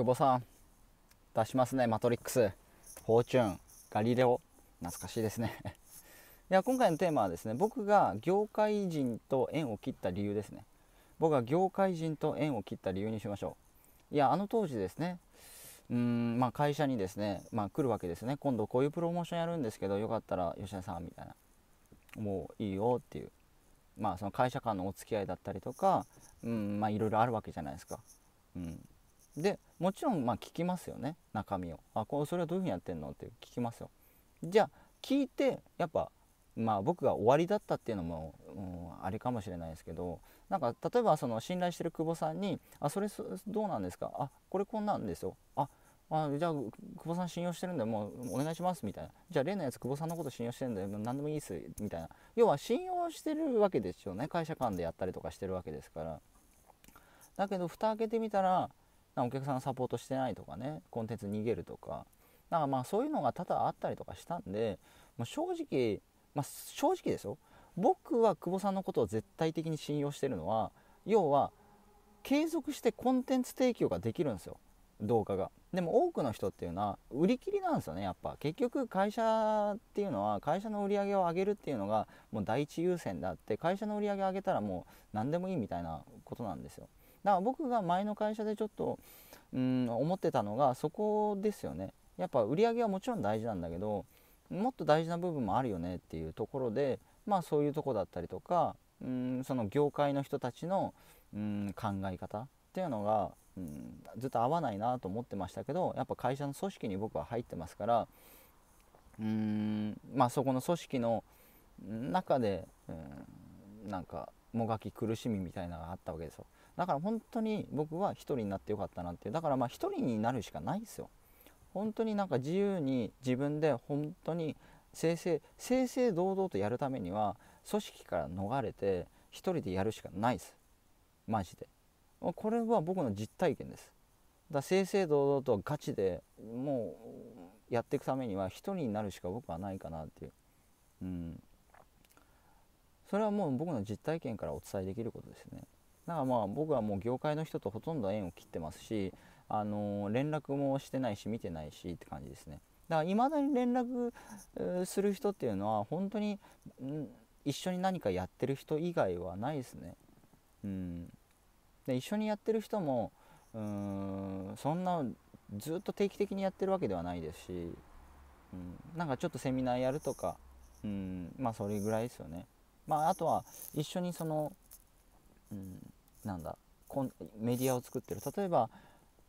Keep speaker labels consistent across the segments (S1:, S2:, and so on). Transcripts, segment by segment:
S1: 久保さん出しますね「マトリックス」「フォーチューン」「ガリレオ」懐かしいですね いや今回のテーマはですね僕が業界人と縁を切った理由ですね僕が業界人と縁を切った理由にしましょういやあの当時ですねうんまあ、会社にですね、まあ、来るわけですね今度こういうプロモーションやるんですけどよかったら吉田さんみたいなもういいよっていうまあその会社間のお付き合いだったりとかうんまあいろいろあるわけじゃないですか、うん、でもちろんまあ聞きますよね中身をあこれそれはどういうふうにやってんのって聞きますよじゃあ聞いてやっぱまあ僕が終わりだったっていうのも、うん、あれかもしれないですけどなんか例えばその信頼してる久保さんに「あそれどうなんですかあこれこんなんですよ」ああじゃあ久保さん信用してるんでもうお願いしますみたいなじゃあ例のやつ久保さんのこと信用してるんでもう何でもいいっすみたいな要は信用してるわけですよね会社間でやったりとかしてるわけですからだけど蓋開けてみたらお客さんがサポートしてないとかねコンテンツ逃げるとかだからまあそういうのが多々あったりとかしたんで、もう正直、まあ、正直ですよ僕は久保さんのことを絶対的に信用してるのは要は継続してコンテンツ提供ができるんですよ動画がでも多くの人っていうのは売り切りなんですよねやっぱ結局会社っていうのは会社の売り上げを上げるっていうのがもう第一優先であって会社の売り上げ上げたらもう何でもいいみたいなことなんですよだから僕が前の会社でちょっとうん思ってたのがそこですよねやっぱ売り上げはもちろん大事なんだけどもっと大事な部分もあるよねっていうところでまあそういうとこだったりとかうんその業界の人たちのうん考え方っていうのがうんずっと合わないなと思ってましたけどやっぱ会社の組織に僕は入ってますからうんまあそこの組織の中でうんなんかもがき苦しみみたいなのがあったわけですよだから本当に僕は1人になってよかったなっていうだからまあ1人になるしかないですよ本当になんか自由に自分で本当に正々正々堂々とやるためには組織から逃れて1人でやるしかないですマジでこれは僕の実体験ですだ正々堂々とガチでもうやっていくためには1人になるしか僕はないかなっていううんそれはもう僕の実体験からお伝えできることですねだからまあ僕はもう業界の人とほとんど縁を切ってますし、あのー、連絡もしてないし見てないしって感じですねだから未だに連絡する人っていうのは本当に一緒に何かやってる人以外はないですねうんで一緒にやってる人もうーんそんなずっと定期的にやってるわけではないですし、うん、なんかちょっとセミナーやるとか、うん、まあそれぐらいですよね。まあ、あとは一緒にその、うん、なんだメディアを作ってる例えば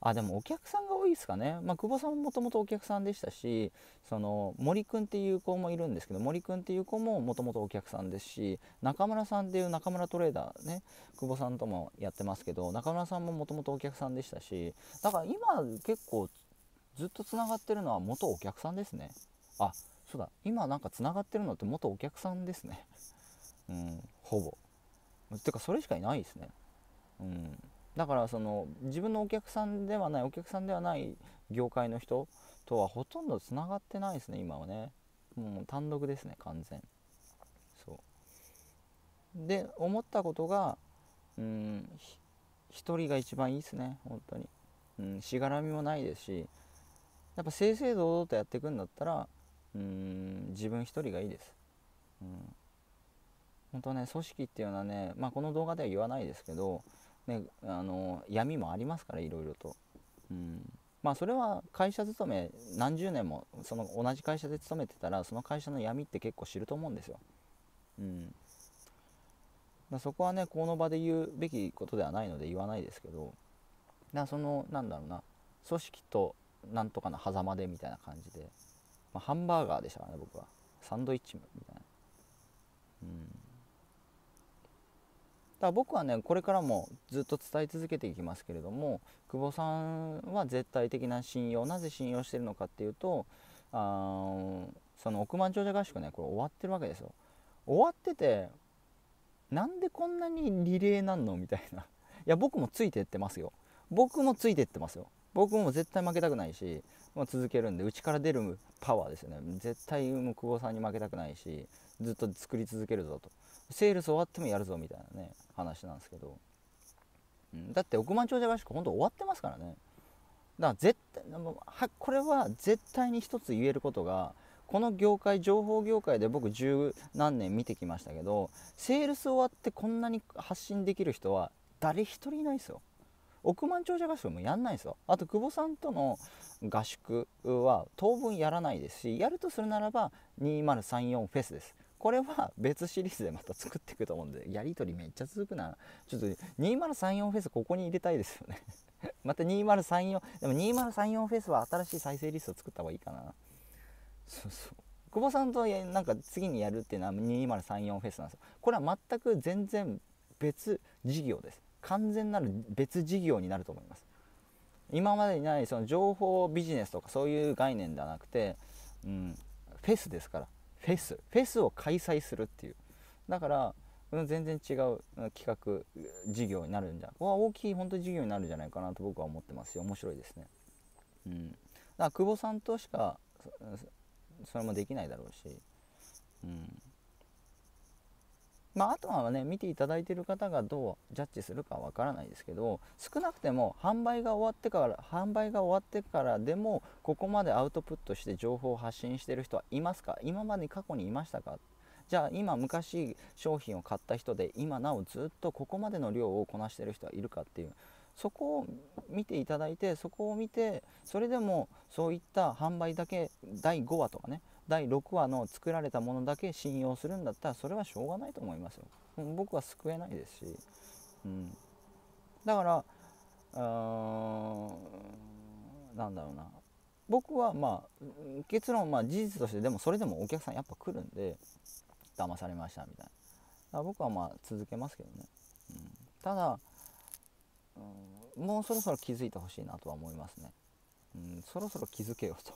S1: あでもお客さんが多いですかね、まあ、久保さんももともとお客さんでしたしその森くんっていう子もいるんですけど森くんっていう子ももともとお客さんですし中村さんっていう中村トレーダーね久保さんともやってますけど中村さんももともとお客さんでしたしだから今結構ずっとつながってるのは元お客さんですねあそうだ今なんかつながってるのって元お客さんですねうん、ほぼてかそれしかいないですね、うん、だからその自分のお客さんではないお客さんではない業界の人とはほとんどつながってないですね今はねもう単独ですね完全そうで思ったことがうん一人が一番いいですね本当に、うん、しがらみもないですしやっぱ正々堂々とやっていくんだったらうん自分一人がいいです、うん、本当ね組織っていうのはね、まあ、この動画では言わないですけど、ね、あの闇もありますからいろいろと。うんまあそれは会社勤め何十年もその同じ会社で勤めてたらその会社の闇って結構知ると思うんですよ。うん、だそこはねこの場で言うべきことではないので言わないですけどだそのなんだろうな組織となんとかの狭間でみたいな感じで、まあ、ハンバーガーでしたからね僕はサンドイッチみたいな。うんから僕はねこれからもずっと伝え続けていきますけれども久保さんは絶対的な信用なぜ信用してるのかっていうとあその億万長者合宿ねこれ終わってるわけですよ終わっててなんでこんなにリレーなんのみたいないや僕もついてってますよ僕もついてってますよ僕も絶対負けたくないし、まあ、続けるんでうちから出るパワーですよね絶対もう久保さんに負けたくないしずっと作り続けるぞとセールス終わってもやるぞみたいなね話なんですけど、うん、だって億万長者合宿本当終わってますからねだから絶対はこれは絶対に一つ言えることがこの業界情報業界で僕十何年見てきましたけどセールス終わってこんなに発信できる人は誰一人いないですよ億万長者合宿もやんないですよあと久保さんとの合宿は当分やらないですしやるとするならば2034フェスですこれは別シリーズでまた作っていくと思うんでやり取りめっちゃ続くなちょっと2034フェスここに入れたいですよね また2034でも2034フェスは新しい再生リスト作った方がいいかなそうそう久保さんとなんか次にやるっていうのは2034フェスなんですよこれは全く全然別事業です完全なる別事業になると思います今までにないその情報ビジネスとかそういう概念ではなくて、うん、フェスですからフェスフェスを開催するっていうだから全然違う企画事業になるんじゃわ大きい本当に事業になるんじゃないかなと僕は思ってますよ面白いですねうんだから久保さんとしかそれもできないだろうしまあ、あとはね見ていただいている方がどうジャッジするかわからないですけど少なくても販売が終わってから販売が終わってからでもここまでアウトプットして情報を発信してる人はいますか今まで過去にいましたかじゃあ今昔商品を買った人で今なおずっとここまでの量をこなしてる人はいるかっていうそこを見ていただいてそこを見てそれでもそういった販売だけ第5話とかね第6話の作られたものだけ信用するんだったらそれはしょうがないと思いますよ。僕は救えないですし、うん、だからなんだろうな僕はまあ結論まあ事実としてでもそれでもお客さんやっぱ来るんで騙されましたみたいな僕はまあ続けますけどね、うん、ただ、うん、もうそろそろ気づいてほしいなとは思いますね、うん、そろそろ気づけよと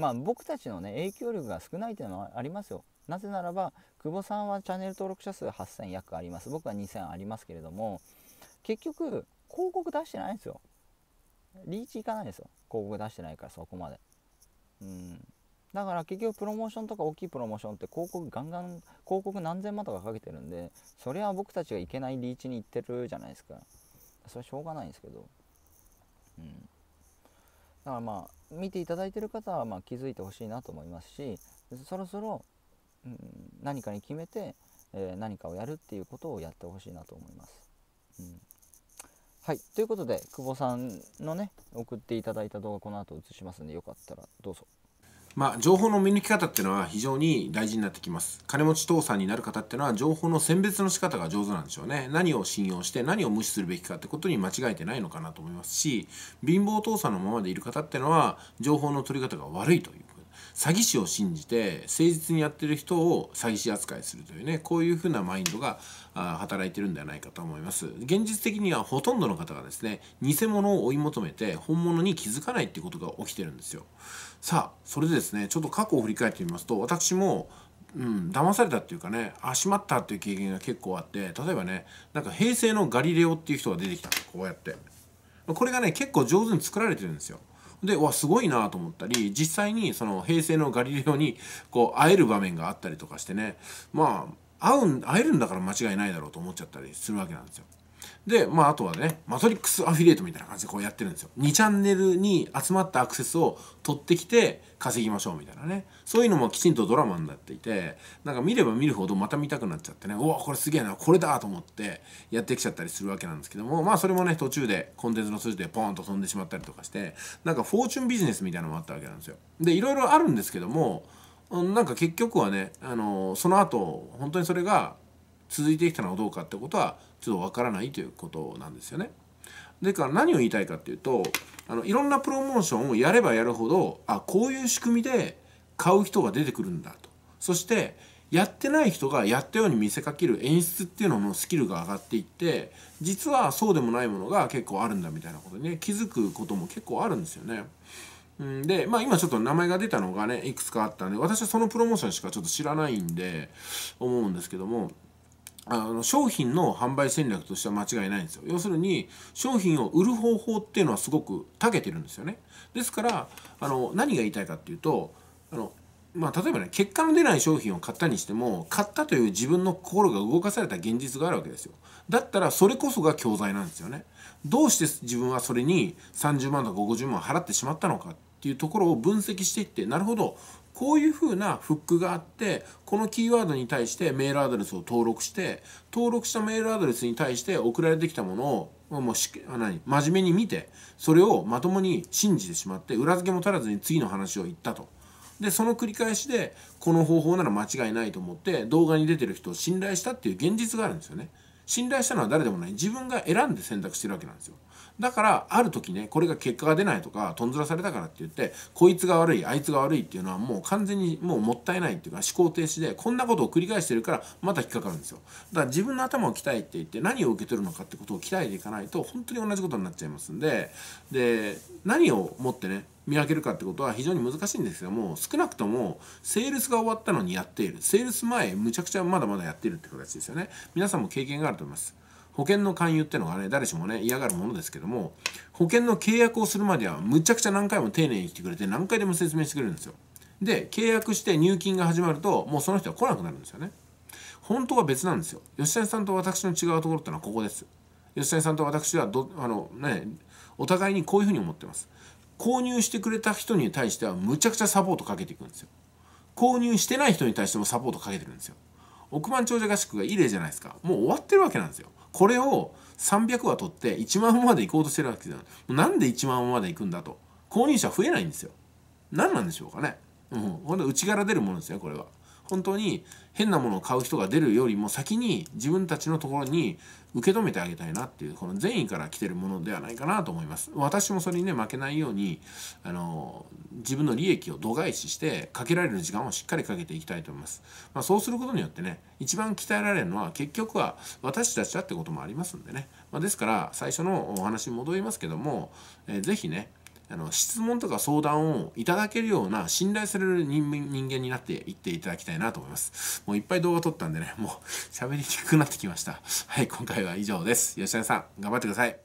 S1: まあ、僕たちの、ね、影響力が少ないというのはありますよ。なぜならば久保さんはチャンネル登録者数8000約あります僕は2000ありますけれども結局広告出してないんですよ。リーチいかないですよ広告出してないからそこまで。うんだから結局プロモーションとか大きいプロモーションって広告ガンガン広告何千万とかかけてるんでそれは僕たちがいけないリーチに行ってるじゃないですかそれはしょうがないんですけどうんだからまあ見ていただいてる方はま気づいてほしいなと思いますしそろそろ、うん、何かに決めて、えー、何かをやるっていうことをやってほしいなと思います。うんはい、ということで久保さんのね送っていただいた動画この後映しますんでよかったらどうぞ。
S2: まあ、情報の見抜き方っていうのは非常に大事になってきます金持ち倒産になる方っていうのは情報の選別の仕方が上手なんでしょうね何を信用して何を無視するべきかってことに間違えてないのかなと思いますし貧乏倒産のままでいる方っていうのは情報の取り方が悪いという詐欺師を信じて誠実にやってる人を詐欺師扱いするというねこういうふうなマインドが働いてるんではないかと思います現実的にはほとんどの方がですね偽物を追い求めて本物に気づかないってことが起きてるんですよさあそれでですねちょっと過去を振り返ってみますと私もうん、騙されたっていうかねあしまったっていう経験が結構あって例えばねなんか平成のガリレオっていう人が出てきたこうやってこれがね結構上手に作られてるんですよでわすごいなと思ったり実際にその平成のガリレオにこう会える場面があったりとかしてねまあ会う会えるんだから間違いないだろうと思っちゃったりするわけなんですよ。で、まあ、あとはね、マトリックスアフィリエイトみたいな感じでこうやってるんですよ。2チャンネルに集まったアクセスを取ってきて稼ぎましょうみたいなね。そういうのもきちんとドラマになっていて、なんか見れば見るほどまた見たくなっちゃってね、うわ、これすげえな、これだと思ってやってきちゃったりするわけなんですけども、まあ、それもね、途中でコンテンツの数字でポーンと飛んでしまったりとかして、なんかフォーチュンビジネスみたいなのもあったわけなんですよ。で、いろいろあるんですけども、なんか結局はね、あのー、その後、本当にそれが、続いてきたのはどうかってことはちょっとわからないということなんですよね。でから何を言いたいかっていうとあのいろんなプロモーションをやればやるほどあこういう仕組みで買う人が出てくるんだとそしてやってない人がやったように見せかける演出っていうののスキルが上がっていって実はそうでもないものが結構あるんだみたいなことにね気づくことも結構あるんですよね。で、まあ今ちょっと名前が出たのがね、いくつかあったんで、私はそのプロモーションしかちょっと知らないんで、思うんですけども、あの商品の販売戦略としては間違いないんですよ要するに商品を売る方法っていうのはすごく長けてるんですよねですからあの何が言いたいかっていうとあのまあ、例えばね結果の出ない商品を買ったにしても買ったという自分の心が動かされた現実があるわけですよだったらそれこそが教材なんですよねどうして自分はそれに30万とか50万払ってしまったのかっていうところを分析していってなるほどこういうふうなフックがあってこのキーワードに対してメールアドレスを登録して登録したメールアドレスに対して送られてきたものをもうし何真面目に見てそれをまともに信じてしまって裏付けも足らずに次の話を言ったと。でその繰り返しでこの方法なら間違いないと思って動画に出てる人を信頼したっていう現実があるんですよね。信頼したのは誰でもない自分が選んで選択してるわけなんですよだからある時ねこれが結果が出ないとかとんずらされたからって言ってこいつが悪いあいつが悪いっていうのはもう完全にもうもったいないっていうか思考停止でこんなことを繰り返してるからまた引っかかるんですよだから自分の頭を鍛えていって何を受け取るのかってことを鍛えていかないと本当に同じことになっちゃいますんでで何を持ってね見分けるかってことは非常に難しいんですけども少なくともセールスが終わったのにやっているセールス前むちゃくちゃまだまだやっているって形ですよね皆さんも経験があると思います保険の勧誘ってのがね誰しもね嫌がるものですけども保険の契約をするまではむちゃくちゃ何回も丁寧に来てくれて何回でも説明してくれるんですよで契約して入金が始まるともうその人は来なくなるんですよね本当は別なんですよ吉谷さんと私の違うところってのはここです吉谷さんと私はどあのねお互いにこういうふうに思ってます購入してくれた人に対してはむちゃくちゃサポートかけていくんですよ購入してない人に対してもサポートかけてるんですよ億万長者合宿がいい例じゃないですかもう終わってるわけなんですよこれを300話取って1万まで行こうとしてるわけじゃないなんで1万まで行くんだと購入者増えないんですよ何なんでしょうかねうんほんで内から出るものですよこれは本当に変なものを買う人が出るよりも先に自分たちのところに受け止めてあげたいなっていうこの善意から来てるものではないかなと思います私もそれにね負けないようにあの自分の利益を度外視してかけられる時間をしっかりかけていきたいと思います、まあ、そうすることによってね一番鍛えられるのは結局は私たちだってこともありますんでね、まあ、ですから最初のお話に戻りますけども、えー、是非ねあの質問とか相談をいただけるような信頼される人間になっていっていただきたいなと思います。もういっぱい動画撮ったんでね、もう喋りにくくなってきました。はい、今回は以上です。吉田さん、頑張ってください。